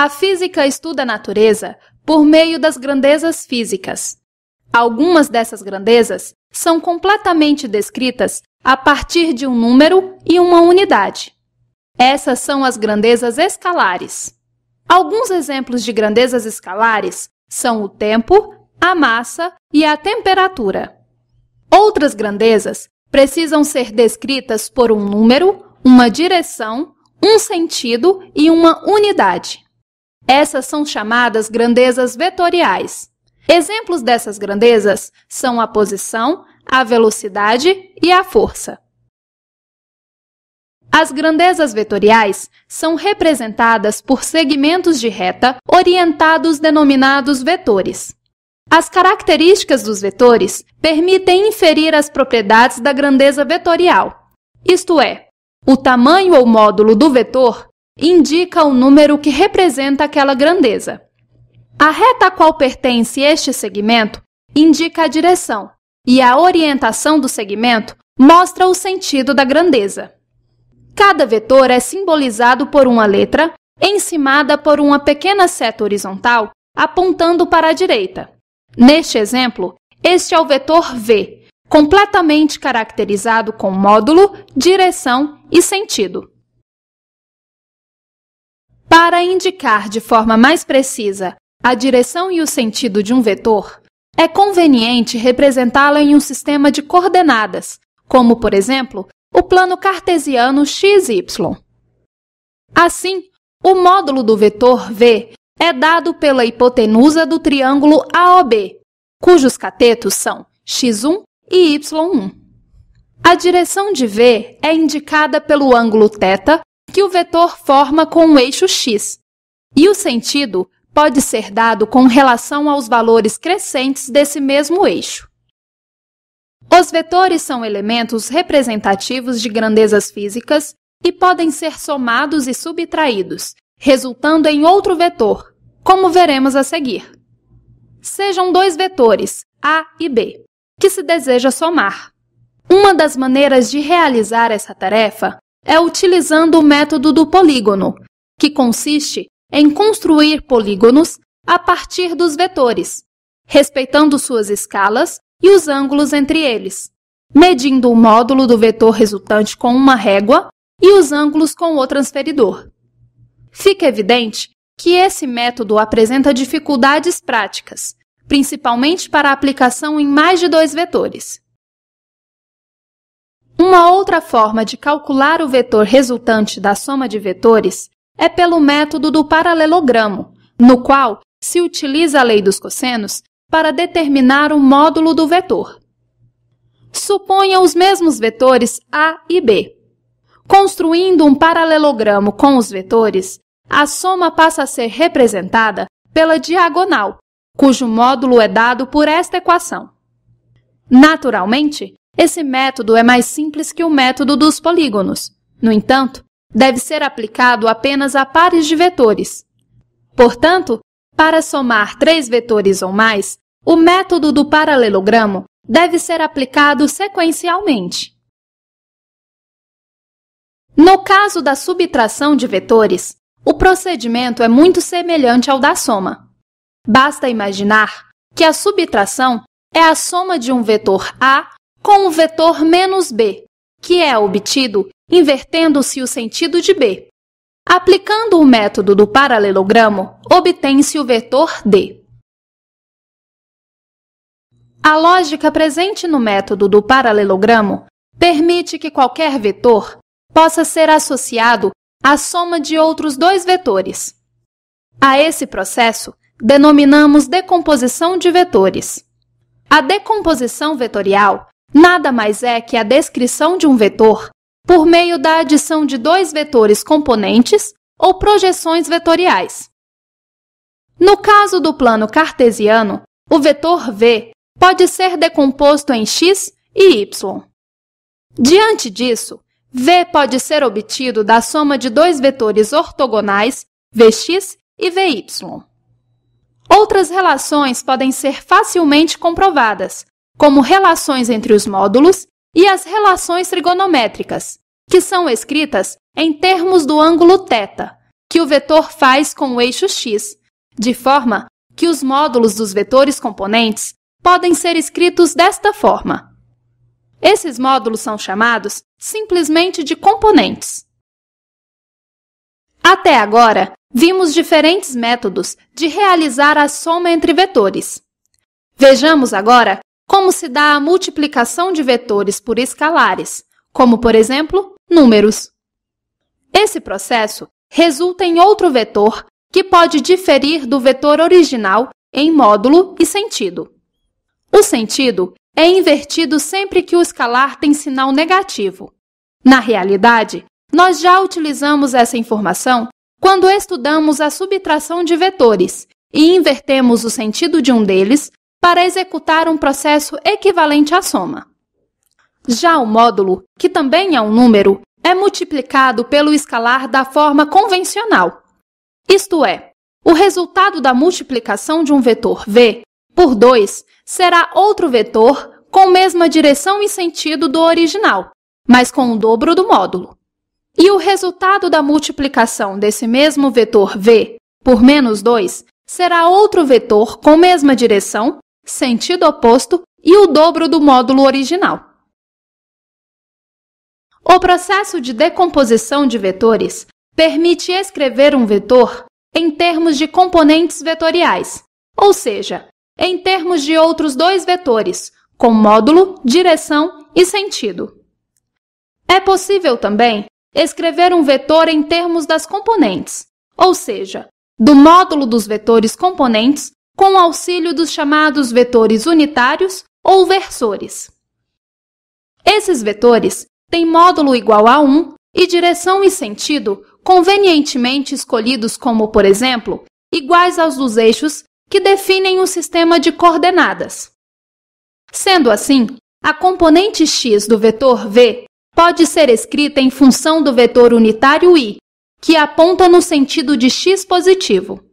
A física estuda a natureza por meio das grandezas físicas. Algumas dessas grandezas são completamente descritas a partir de um número e uma unidade. Essas são as grandezas escalares. Alguns exemplos de grandezas escalares são o tempo, a massa e a temperatura. Outras grandezas precisam ser descritas por um número, uma direção, um sentido e uma unidade. Essas são chamadas grandezas vetoriais. Exemplos dessas grandezas são a posição, a velocidade e a força. As grandezas vetoriais são representadas por segmentos de reta orientados denominados vetores. As características dos vetores permitem inferir as propriedades da grandeza vetorial, isto é, o tamanho ou módulo do vetor indica o número que representa aquela grandeza. A reta a qual pertence este segmento indica a direção, e a orientação do segmento mostra o sentido da grandeza. Cada vetor é simbolizado por uma letra, encimada por uma pequena seta horizontal apontando para a direita. Neste exemplo, este é o vetor V, completamente caracterizado com módulo, direção e sentido. Para indicar de forma mais precisa a direção e o sentido de um vetor, é conveniente representá-lo em um sistema de coordenadas, como, por exemplo, o plano cartesiano xy. Assim, o módulo do vetor V é dado pela hipotenusa do triângulo AOB, cujos catetos são x1 e y1. A direção de V é indicada pelo ângulo θ que o vetor forma com o eixo x, e o sentido pode ser dado com relação aos valores crescentes desse mesmo eixo. Os vetores são elementos representativos de grandezas físicas e podem ser somados e subtraídos, resultando em outro vetor, como veremos a seguir. Sejam dois vetores, A e B, que se deseja somar. Uma das maneiras de realizar essa tarefa é utilizando o método do polígono, que consiste em construir polígonos a partir dos vetores, respeitando suas escalas e os ângulos entre eles, medindo o módulo do vetor resultante com uma régua e os ângulos com o transferidor. Fica evidente que esse método apresenta dificuldades práticas, principalmente para a aplicação em mais de dois vetores. Uma outra forma de calcular o vetor resultante da soma de vetores é pelo método do paralelogramo, no qual se utiliza a lei dos cossenos para determinar o módulo do vetor. Suponha os mesmos vetores A e B. Construindo um paralelogramo com os vetores, a soma passa a ser representada pela diagonal, cujo módulo é dado por esta equação. Naturalmente, esse método é mais simples que o método dos polígonos. No entanto, deve ser aplicado apenas a pares de vetores. Portanto, para somar três vetores ou mais, o método do paralelogramo deve ser aplicado sequencialmente. No caso da subtração de vetores, o procedimento é muito semelhante ao da soma. Basta imaginar que a subtração é a soma de um vetor A com o vetor menos b, que é obtido invertendo-se o sentido de b. Aplicando o método do paralelogramo, obtém-se o vetor d. A lógica presente no método do paralelogramo permite que qualquer vetor possa ser associado à soma de outros dois vetores. A esse processo denominamos decomposição de vetores. A decomposição vetorial nada mais é que a descrição de um vetor por meio da adição de dois vetores componentes ou projeções vetoriais. No caso do plano cartesiano, o vetor v pode ser decomposto em x e y. Diante disso, v pode ser obtido da soma de dois vetores ortogonais, vx e vy. Outras relações podem ser facilmente comprovadas, como relações entre os módulos e as relações trigonométricas, que são escritas em termos do ângulo θ, que o vetor faz com o eixo x, de forma que os módulos dos vetores componentes podem ser escritos desta forma. Esses módulos são chamados simplesmente de componentes. Até agora, vimos diferentes métodos de realizar a soma entre vetores. Vejamos agora como se dá a multiplicação de vetores por escalares, como, por exemplo, números. Esse processo resulta em outro vetor que pode diferir do vetor original em módulo e sentido. O sentido é invertido sempre que o escalar tem sinal negativo. Na realidade, nós já utilizamos essa informação quando estudamos a subtração de vetores e invertemos o sentido de um deles para executar um processo equivalente à soma. Já o módulo, que também é um número, é multiplicado pelo escalar da forma convencional, isto é, o resultado da multiplicação de um vetor v por 2 será outro vetor com mesma direção e sentido do original, mas com o dobro do módulo. E o resultado da multiplicação desse mesmo vetor v por menos 2 será outro vetor com mesma direção sentido oposto e o dobro do módulo original. O processo de decomposição de vetores permite escrever um vetor em termos de componentes vetoriais, ou seja, em termos de outros dois vetores, com módulo, direção e sentido. É possível também escrever um vetor em termos das componentes, ou seja, do módulo dos vetores componentes com o auxílio dos chamados vetores unitários ou versores. Esses vetores têm módulo igual a 1 e direção e sentido convenientemente escolhidos como, por exemplo, iguais aos dos eixos que definem o um sistema de coordenadas. Sendo assim, a componente x do vetor v pode ser escrita em função do vetor unitário i, que aponta no sentido de x positivo.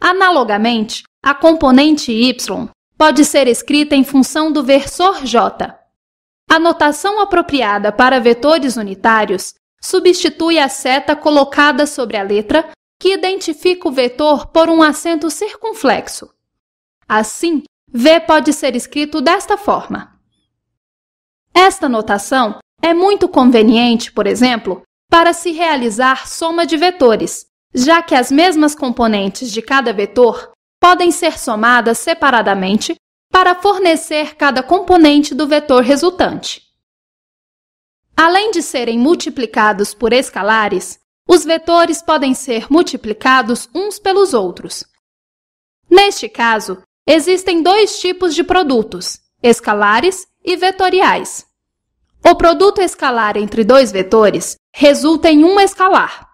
Analogamente, a componente y pode ser escrita em função do versor j. A notação apropriada para vetores unitários substitui a seta colocada sobre a letra que identifica o vetor por um acento circunflexo. Assim, v pode ser escrito desta forma. Esta notação é muito conveniente, por exemplo, para se realizar soma de vetores, já que as mesmas componentes de cada vetor podem ser somadas separadamente para fornecer cada componente do vetor resultante. Além de serem multiplicados por escalares, os vetores podem ser multiplicados uns pelos outros. Neste caso, existem dois tipos de produtos, escalares e vetoriais. O produto escalar entre dois vetores resulta em um escalar.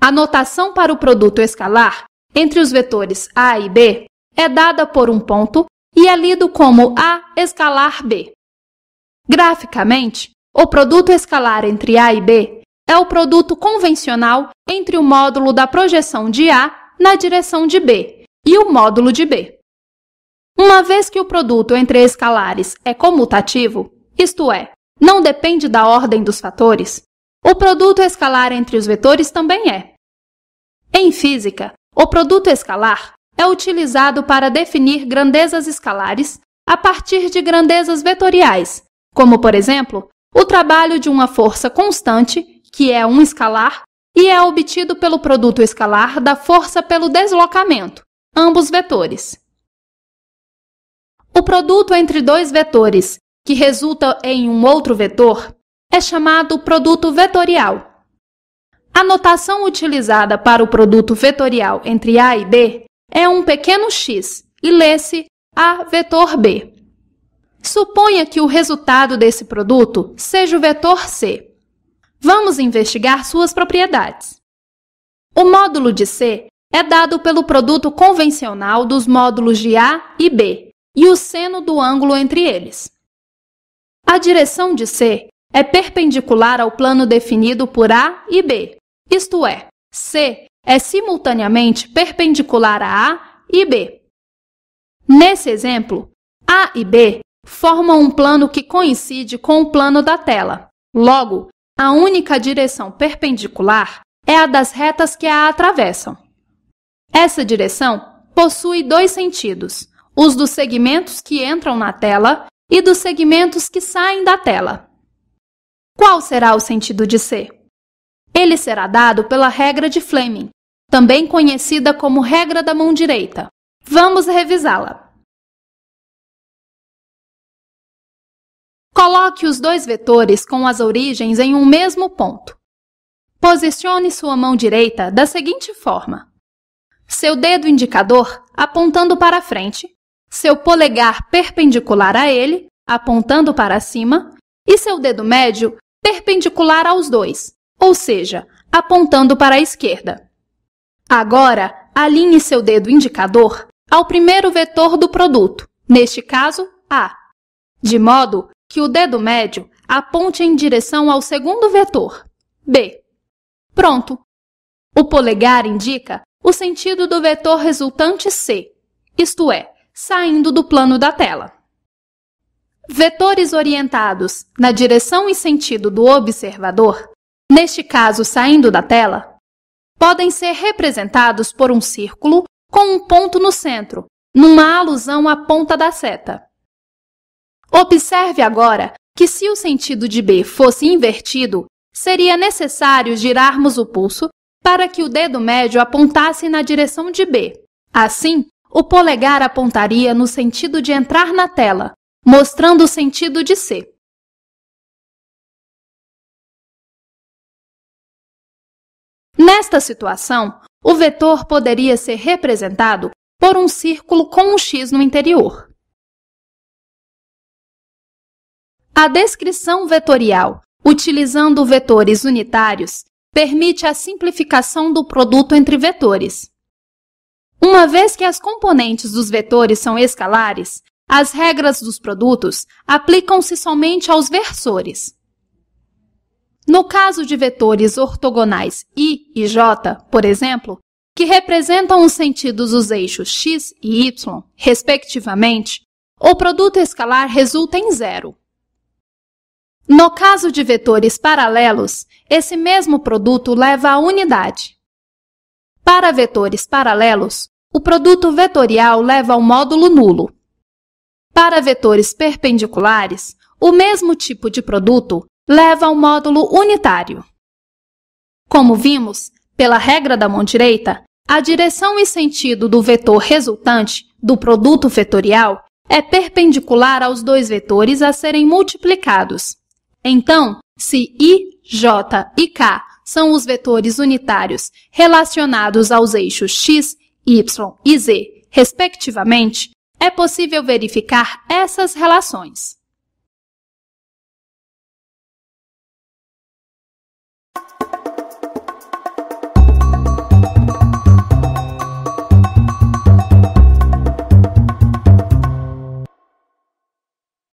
A notação para o produto escalar entre os vetores A e B é dada por um ponto e é lido como A escalar B. Graficamente, o produto escalar entre A e B é o produto convencional entre o módulo da projeção de A na direção de B e o módulo de B. Uma vez que o produto entre escalares é comutativo, isto é, não depende da ordem dos fatores, o produto escalar entre os vetores também é. Em física, o produto escalar é utilizado para definir grandezas escalares a partir de grandezas vetoriais, como, por exemplo, o trabalho de uma força constante, que é um escalar, e é obtido pelo produto escalar da força pelo deslocamento, ambos vetores. O produto entre dois vetores, que resulta em um outro vetor, é chamado produto vetorial. A notação utilizada para o produto vetorial entre A e B é um pequeno x e lê-se A vetor B. Suponha que o resultado desse produto seja o vetor C. Vamos investigar suas propriedades. O módulo de C é dado pelo produto convencional dos módulos de A e B e o seno do ângulo entre eles. A direção de C é perpendicular ao plano definido por A e B, isto é, C é simultaneamente perpendicular a A e B. Nesse exemplo, A e B formam um plano que coincide com o plano da tela. Logo, a única direção perpendicular é a das retas que a atravessam. Essa direção possui dois sentidos: os dos segmentos que entram na tela e dos segmentos que saem da tela. Qual será o sentido de ser? Ele será dado pela regra de Fleming, também conhecida como regra da mão direita. Vamos revisá-la. Coloque os dois vetores com as origens em um mesmo ponto. Posicione sua mão direita da seguinte forma: seu dedo indicador apontando para frente, seu polegar perpendicular a ele, apontando para cima, e seu dedo médio perpendicular aos dois, ou seja, apontando para a esquerda. Agora, alinhe seu dedo indicador ao primeiro vetor do produto, neste caso, A, de modo que o dedo médio aponte em direção ao segundo vetor, B. Pronto! O polegar indica o sentido do vetor resultante C, isto é, saindo do plano da tela. Vetores orientados na direção e sentido do observador, neste caso saindo da tela, podem ser representados por um círculo com um ponto no centro, numa alusão à ponta da seta. Observe agora que, se o sentido de B fosse invertido, seria necessário girarmos o pulso para que o dedo médio apontasse na direção de B. Assim, o polegar apontaria no sentido de entrar na tela, mostrando o sentido de ser. Nesta situação, o vetor poderia ser representado por um círculo com um x no interior. A descrição vetorial, utilizando vetores unitários, permite a simplificação do produto entre vetores. Uma vez que as componentes dos vetores são escalares, as regras dos produtos aplicam-se somente aos versores. No caso de vetores ortogonais I e J, por exemplo, que representam os sentidos dos eixos x e y, respectivamente, o produto escalar resulta em zero. No caso de vetores paralelos, esse mesmo produto leva a unidade. Para vetores paralelos, o produto vetorial leva ao módulo nulo. Para vetores perpendiculares, o mesmo tipo de produto leva ao módulo unitário. Como vimos, pela regra da mão direita, a direção e sentido do vetor resultante do produto vetorial é perpendicular aos dois vetores a serem multiplicados. Então, se i, j e k são os vetores unitários relacionados aos eixos x, y e z, respectivamente, é possível verificar essas relações.